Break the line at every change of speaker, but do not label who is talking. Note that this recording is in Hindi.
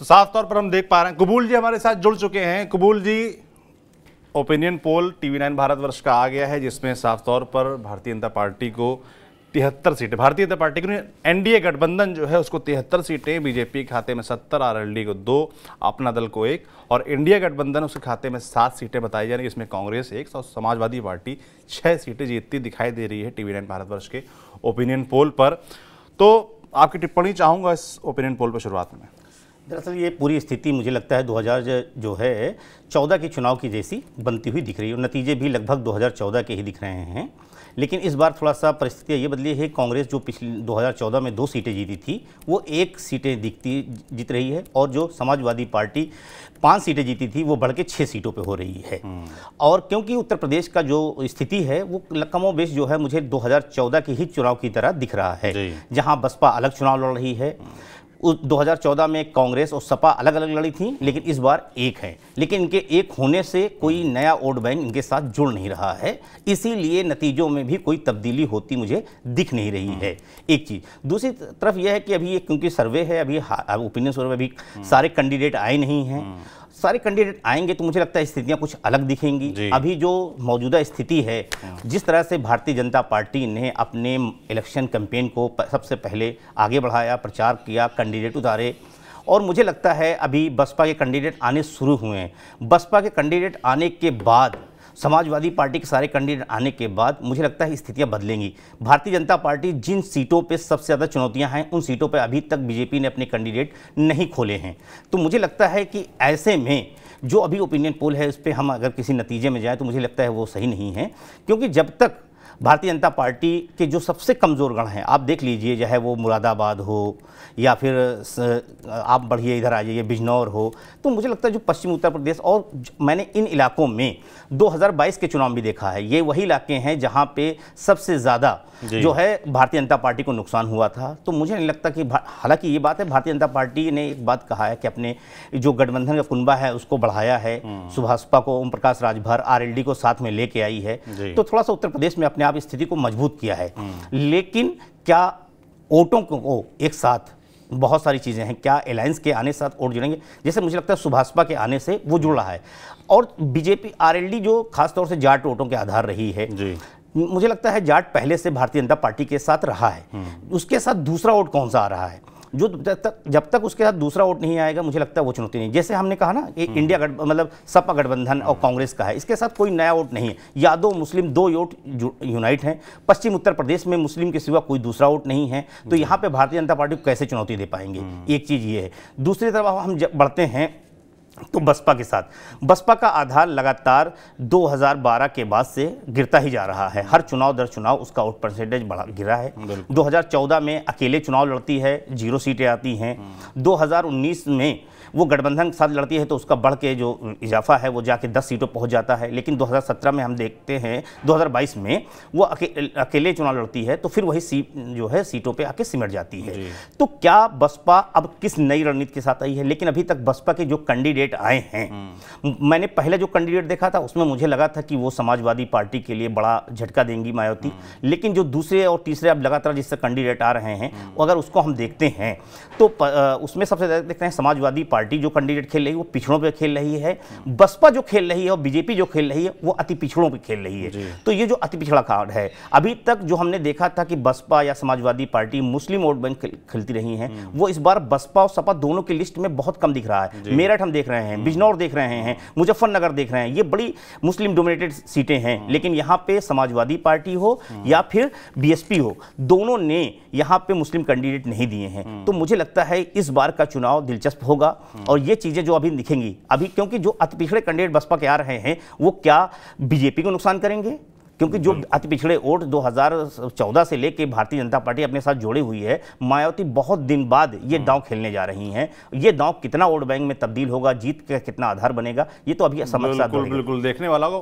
तो साफ तौर पर हम देख पा रहे हैं कबूल जी हमारे साथ जुड़ चुके हैं कबूल जी opinion poll TV nine Bharatvarsh का आ गया है जिसमें साफ तौर पर भारतीय जनता पार्टी को तिहत्तर सीटें भारतीय जनता पार्टी की एनडीए गठबंधन जो है उसको तिहत्तर सीटें बीजेपी खाते में सत्तर आरएलडी को दो अपना दल को एक और इंडिया गठबंधन उसके खाते में सात सीटें बताई जा रही इसमें कांग्रेस एक और समाजवादी पार्टी छः सीटें जीतती दिखाई दे रही है टीवी नाइन भारतवर्ष के ओपिनियन पोल पर तो आपकी टिप्पणी चाहूँगा इस ओपिनियन पोल पर शुरुआत में दरअसल ये पूरी स्थिति मुझे लगता है 2000 जो है 14 के चुनाव की जैसी बनती हुई दिख रही है और नतीजे भी लगभग 2014 के ही दिख रहे हैं लेकिन इस बार थोड़ा सा परिस्थितियाँ ये बदली है कांग्रेस जो पिछले 2014 में दो सीटें जीती थी वो एक सीटें दिखती जीत रही है और जो समाजवादी पार्टी पांच सीटें जीती थी वो बढ़ के छः सीटों पे हो रही है हम्म। और क्योंकि उत्तर प्रदेश का जो स्थिति है वो बेस जो है मुझे 2014 के ही चुनाव की तरह दिख रहा है जहाँ बसपा अलग चुनाव लड़ रही है 2014 में कांग्रेस और सपा अलग अलग लड़ी थी लेकिन इस बार एक हैं लेकिन इनके एक होने से कोई नया वोट बैंक इनके साथ जुड़ नहीं रहा है इसीलिए नतीजों में भी कोई तब्दीली होती मुझे दिख नहीं रही है एक चीज़ दूसरी तरफ यह है कि अभी ये क्योंकि सर्वे है अभी ओपिनियन सर्वे अभी हम्म। सारे कैंडिडेट आए नहीं हैं हम्म। सारे कैंडिडेट आएंगे तो मुझे लगता है स्थितियां कुछ अलग दिखेंगी अभी जो मौजूदा स्थिति है जिस तरह से भारतीय जनता पार्टी ने अपने इलेक्शन कैंपेन को सबसे पहले आगे बढ़ाया प्रचार किया कैंडिडेट उतारे और मुझे लगता है अभी बसपा के कैंडिडेट आने शुरू हुए हैं बसपा के कैंडिडेट आने के बाद समाजवादी पार्टी के सारे कैंडिडेट आने के बाद मुझे लगता है स्थितियां बदलेंगी भारतीय जनता पार्टी जिन सीटों पे सबसे ज़्यादा चुनौतियां हैं उन सीटों पे अभी तक बीजेपी ने अपने कैंडिडेट नहीं खोले हैं तो मुझे लगता है कि ऐसे में जो अभी ओपिनियन पोल है उस पर हम अगर किसी नतीजे में जाएँ तो मुझे लगता है वो सही नहीं है क्योंकि जब तक भारतीय जनता पार्टी के जो सबसे कमज़ोर गण हैं आप देख लीजिए चाहे वो मुरादाबाद हो या फिर आप बढ़िए इधर आ जाइए बिजनौर हो तो मुझे लगता है जो पश्चिम उत्तर प्रदेश और मैंने इन इलाकों में 2022 के चुनाव भी देखा है ये वही इलाके हैं जहाँ पे सबसे ज़्यादा जो है भारतीय जनता पार्टी को नुकसान हुआ था तो मुझे नहीं लगता कि हालांकि ये बात है भारतीय जनता पार्टी ने एक बात कहा है कि अपने जो गठबंधन का कुनबा है उसको बढ़ाया है हम्म। सुभाषपा को ओम प्रकाश राजभर आरएलडी को साथ में लेके आई है तो थोड़ा सा उत्तर प्रदेश में अपने आप स्थिति को मजबूत किया है हम्म। लेकिन क्या वोटों को एक साथ बहुत सारी चीज़ें हैं क्या अलायंस के आने साथ वोट जुड़ेंगे जैसे मुझे लगता है सुभाषपा के आने से वो जुड़ रहा है और बीजेपी आरएलडी जो खासतौर से जाट वोटों के आधार रही है मुझे लगता है जाट पहले से भारतीय जनता पार्टी के साथ रहा है हम्म। उसके साथ दूसरा वोट कौन सा आ रहा है जो तक जब तक उसके साथ दूसरा वोट नहीं आएगा मुझे लगता है वो चुनौती नहीं जैसे हमने कहा ना कि हम्म। इंडिया गठ मतलब सपा गठबंधन और हम्म। कांग्रेस का है इसके साथ कोई नया वोट नहीं है यादव मुस्लिम दो वोट यूनाइट हैं पश्चिम उत्तर प्रदेश में मुस्लिम के सिवा कोई दूसरा वोट नहीं है तो यहाँ पर भारतीय जनता पार्टी को कैसे चुनौती दे पाएंगे एक चीज़ ये है दूसरी तरफ हम बढ़ते हैं तो बसपा के साथ बसपा का आधार लगातार 2012 के बाद से गिरता ही जा रहा है हर चुनाव दर चुनाव उसका वोट परसेंटेज बढ़ा गिरा है 2014 में अकेले चुनाव लड़ती है जीरो सीटें आती हैं 2019 हम्म। में वो गठबंधन के साथ लड़ती है तो उसका बढ़ के जो इजाफा है वो जाके 10 सीटों पहुंच जाता है लेकिन 2017 में हम देखते हैं 2022 में वो अके, अकेले चुनाव लड़ती है तो फिर वही सीट जो है सीटों पे आके सिमट जाती है तो क्या बसपा अब किस नई रणनीति के साथ आई है लेकिन अभी तक बसपा के जो कैंडिडेट कैंडिडेट आए हैं मैंने पहले जो कैंडिडेट देखा था उसमें मुझे लगा था कि वो समाजवादी पार्टी के लिए बड़ा झटका देंगी मायावती लेकिन जो दूसरे और तीसरे अब लगातार जिससे कैंडिडेट आ रहे हैं अगर उसको हम देखते हैं तो उसमें सबसे ज़्यादा देखते हैं समाजवादी पार्टी जो कैंडिडेट खेल रही है वो पिछड़ों पर खेल रही है बसपा जो खेल रही है और बीजेपी जो खेल रही है वो अति पिछड़ों पर खेल रही है तो ये जो अति पिछड़ा कार्ड है अभी तक जो हमने देखा था कि बसपा या Samajwadi party Muslim vote bank खेलती रही है वो इस बार बसपा और सपा दोनों की लिस्ट में बहुत कम दिख रहा है मेरठ हम देख रहे हैं बिजनौर देख रहे हैं मुजफ्फरनगर देख रहे हैं ये बड़ी मुस्लिम डोमिनेटेड सीटें हैं हम्म। लेकिन यहाँ पे समाजवादी पार्टी हो हम्म। या फिर बीएसपी हो दोनों ने यहाँ पे मुस्लिम कैंडिडेट नहीं दिए हैं हम्म। तो मुझे लगता है इस बार का चुनाव दिलचस्प होगा और ये चीज़ें जो अभी दिखेंगी अभी क्योंकि जो अति पिछड़े कैंडिडेट बसपा के आ रहे हैं वो क्या बीजेपी को नुकसान करेंगे क्योंकि जो अति पिछड़े वोट 2014 से लेकर भारतीय जनता पार्टी अपने साथ जोड़ी हुई है मायावती बहुत दिन बाद ये हाँ। दांव खेलने जा रही हैं ये दांव कितना वोट बैंक में तब्दील होगा जीत का कितना आधार बनेगा ये तो अभी समझ बिल्कुल बिल्कुल देखने वाला हो